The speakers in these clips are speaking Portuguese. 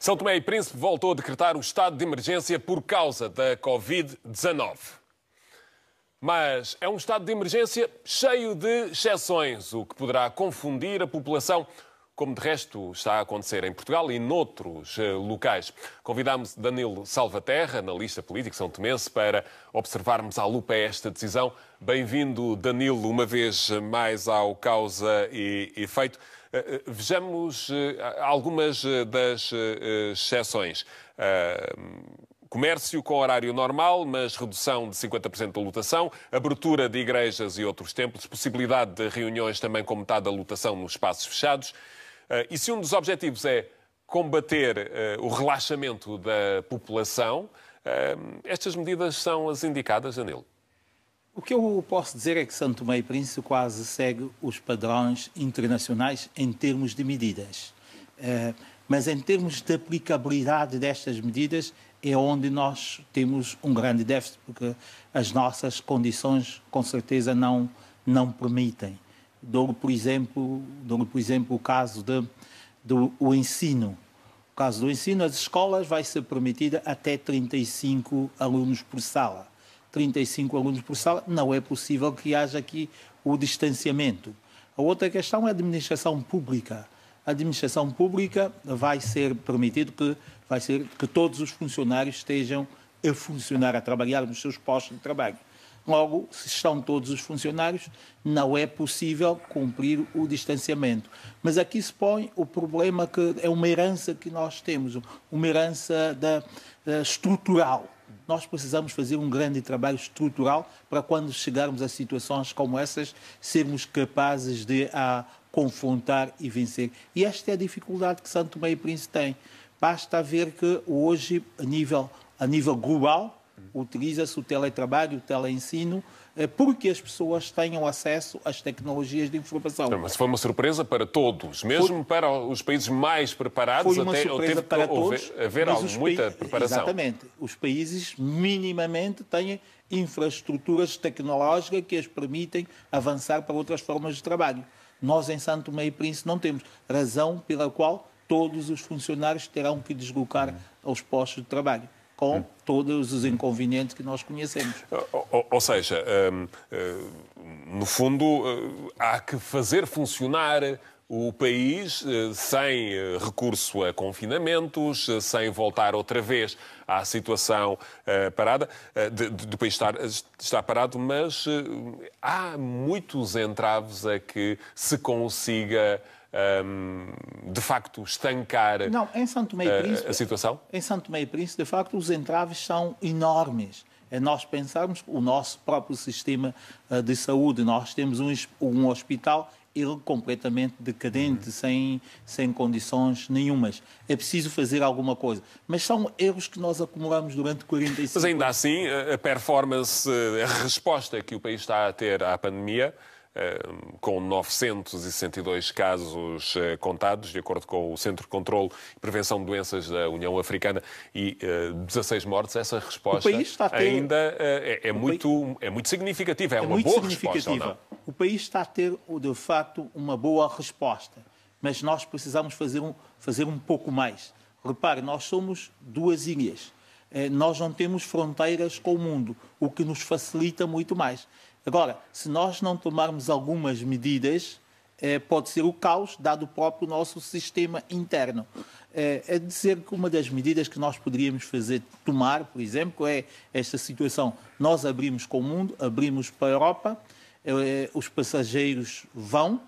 São Tomé e Príncipe voltou a decretar o estado de emergência por causa da Covid-19. Mas é um estado de emergência cheio de exceções, o que poderá confundir a população, como de resto está a acontecer em Portugal e noutros eh, locais. Convidamos Danilo Salvaterra, analista político são tomense, para observarmos à lupa esta decisão. Bem-vindo, Danilo, uma vez mais ao Causa e Efeito. Eh, eh, vejamos eh, algumas das exceções. Comércio com horário normal, mas redução de 50% da lotação, abertura de igrejas e outros templos, possibilidade de reuniões também com metade da lotação nos espaços fechados. E se um dos objetivos é combater o relaxamento da população, estas medidas são as indicadas, Danilo? O que eu posso dizer é que Santo Tomé e Príncipe quase segue os padrões internacionais em termos de medidas. Eh, mas em termos de aplicabilidade destas medidas é onde nós temos um grande déficit, porque as nossas condições com certeza não, não permitem. Dou, por exemplo, dou por exemplo, o caso de, do o ensino. o caso do ensino, as escolas vai ser permitida até 35 alunos por sala 35 alunos por sala, não é possível que haja aqui o distanciamento. A outra questão é a administração pública. A administração pública vai ser permitido que, vai ser, que todos os funcionários estejam a funcionar, a trabalhar nos seus postos de trabalho. Logo, se estão todos os funcionários, não é possível cumprir o distanciamento. Mas aqui se põe o problema que é uma herança que nós temos, uma herança da, da estrutural nós precisamos fazer um grande trabalho estrutural para quando chegarmos a situações como essas, sermos capazes de a confrontar e vencer. E esta é a dificuldade que Santo Meio Príncipe tem. Basta ver que hoje, a nível, a nível global, utiliza-se o teletrabalho, o teleensino, eh, porque as pessoas tenham acesso às tecnologias de informação. Então, mas foi uma surpresa para todos, mesmo foi, para os países mais preparados, foi uma até surpresa para todos, haver muita preparação. Exatamente. Os países minimamente têm infraestruturas tecnológicas que as permitem avançar para outras formas de trabalho. Nós em Santo Meio Príncipe não temos razão pela qual todos os funcionários terão que deslocar hum. aos postos de trabalho com todos os inconvenientes que nós conhecemos. Ou, ou seja, hum, hum, no fundo, hum, há que fazer funcionar o país eh, sem eh, recurso a confinamentos, eh, sem voltar outra vez à situação parada, do país estar, estar parado, mas há muitos entraves a que se consiga um, de facto estancar Não, em eh, Príncipe, a situação? Em Santo Tomé e Príncipe, de facto, os entraves são enormes. É nós pensarmos o nosso próprio sistema eh, de saúde. Nós temos um, um hospital ele completamente decadente, uhum. sem, sem condições nenhumas. É preciso fazer alguma coisa. Mas são erros que nós acumulamos durante 45 anos. Mas ainda anos. assim, a performance, a resposta que o país está a ter à pandemia eh, com 962 casos eh, contados, de acordo com o Centro de Controlo e Prevenção de Doenças da União Africana, e 16 eh, mortes. Essa resposta ainda é, é muito, país... é muito significativa, é, é uma boa resposta. O país está a ter, de facto, uma boa resposta, mas nós precisamos fazer um, fazer um pouco mais. Repare, nós somos duas ilhas. Nós não temos fronteiras com o mundo, o que nos facilita muito mais. Agora, se nós não tomarmos algumas medidas, eh, pode ser o caos, dado o próprio nosso sistema interno. É, é dizer que uma das medidas que nós poderíamos fazer, tomar, por exemplo, é esta situação. Nós abrimos com o mundo, abrimos para a Europa, eh, os passageiros vão.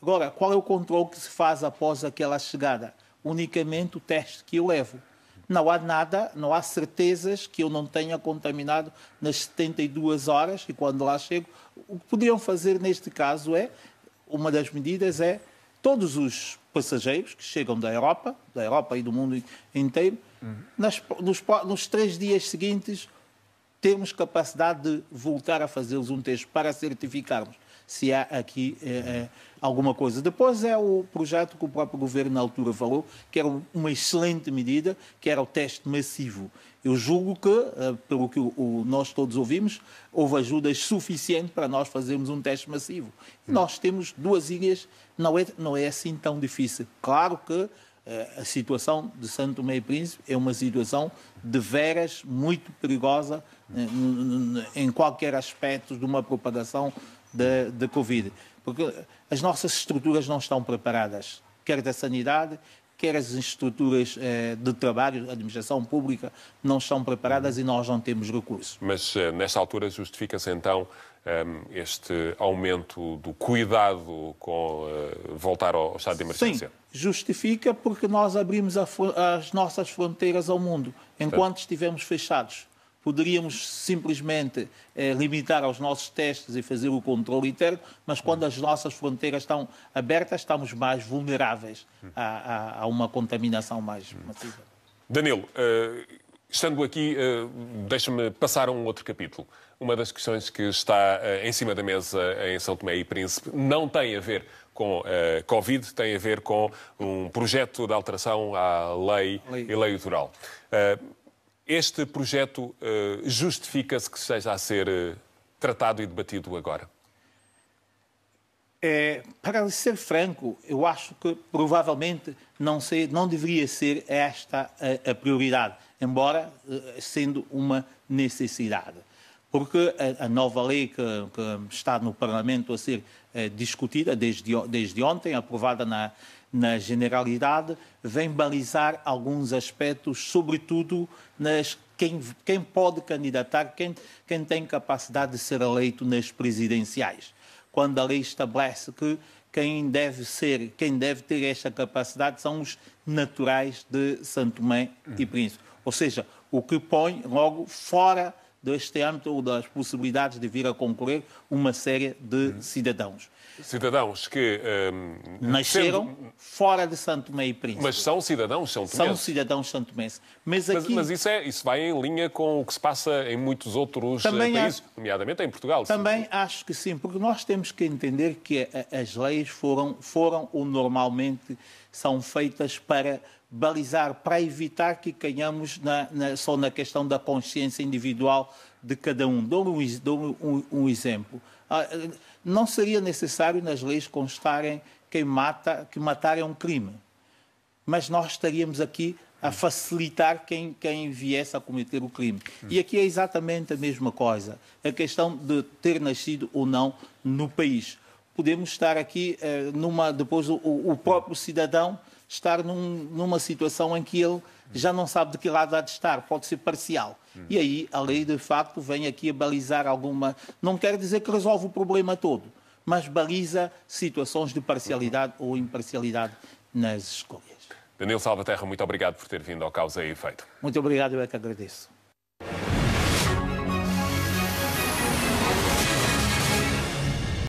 Agora, qual é o controle que se faz após aquela chegada? Unicamente o teste que eu levo não há nada, não há certezas que eu não tenha contaminado nas 72 horas e quando lá chego. O que poderiam fazer neste caso é, uma das medidas é, todos os passageiros que chegam da Europa, da Europa e do mundo inteiro, uhum. nas, nos, nos três dias seguintes, temos capacidade de voltar a fazê-los um teste para certificarmos se há aqui eh, eh, alguma coisa. Depois é o projeto que o próprio governo na altura falou, que era uma excelente medida, que era o teste massivo. Eu julgo que, eh, pelo que o, nós todos ouvimos, houve ajudas suficientes para nós fazermos um teste massivo. Hum. Nós temos duas ilhas, não é, não é assim tão difícil. Claro que eh, a situação de Santo Tomé e Príncipe é uma situação de veras muito perigosa em qualquer aspecto de uma propagação da, da Covid. Porque as nossas estruturas não estão preparadas, quer da sanidade, quer as estruturas eh, de trabalho, a administração pública, não estão preparadas e nós não temos recursos. Mas eh, nesta altura justifica-se então eh, este aumento do cuidado com eh, voltar ao estado de emergência? Sim, justifica porque nós abrimos as nossas fronteiras ao mundo enquanto estivemos fechados. Poderíamos simplesmente eh, limitar aos nossos testes e fazer o controle interno, mas quando as nossas fronteiras estão abertas, estamos mais vulneráveis a, a, a uma contaminação mais massiva. Danilo, uh, estando aqui, uh, deixa-me passar a um outro capítulo. Uma das questões que está uh, em cima da mesa em São Tomé e Príncipe não tem a ver com uh, Covid tem a ver com um projeto de alteração à lei, lei. eleitoral. Uh, este projeto eh, justifica-se que seja a ser eh, tratado e debatido agora? É, para ser franco, eu acho que provavelmente não, ser, não deveria ser esta a, a prioridade, embora eh, sendo uma necessidade porque a, a nova lei que, que, está no Parlamento a ser eh, discutida desde, desde ontem, aprovada na, na Generalidade, vem balizar alguns aspectos, sobretudo nas quem, quem pode candidatar, quem, quem tem capacidade de ser eleito nas presidenciais. Quando a lei estabelece que quem deve ser, quem deve ter esta capacidade são os naturais de Santo Tomé e uhum. Príncipe. Ou seja, o que põe logo fora deste âmbito ou das possibilidades de vir a concorrer uma série de cidadãos. Cidadãos que. Hum, Nasceram sendo... fora de Santo Tomé e Príncipe. Mas são cidadãos são São cidadãos santomenses. Mas, aqui... mas, mas isso, é, isso vai em linha com o que se passa em muitos outros eh, também países, acho... nomeadamente em Portugal. Também sim. acho que sim, porque nós temos que entender que as leis foram, foram o normalmente são feitas para balizar, para evitar que caiamos na, na, só na questão da consciência individual de cada um. Dou um, dou um, um exemplo. Ah, não seria necessário nas leis constarem quem mata, que matar é um crime. Mas nós estaríamos aqui a facilitar quem, quem viesse a cometer o crime. E aqui é exatamente a mesma coisa, a questão de ter nascido ou não no país podemos estar aqui eh, numa depois o, o próprio cidadão estar num, numa situação em que ele já não sabe de que lado há de estar, pode ser parcial. E aí a lei, de facto, vem aqui a balizar alguma. Não quer dizer que resolve o problema todo, mas baliza situações de parcialidade ou imparcialidade nas escolhas. Daniel Salvaterra, muito obrigado por ter vindo ao Causa e Efeito. Muito obrigado, eu é que agradeço.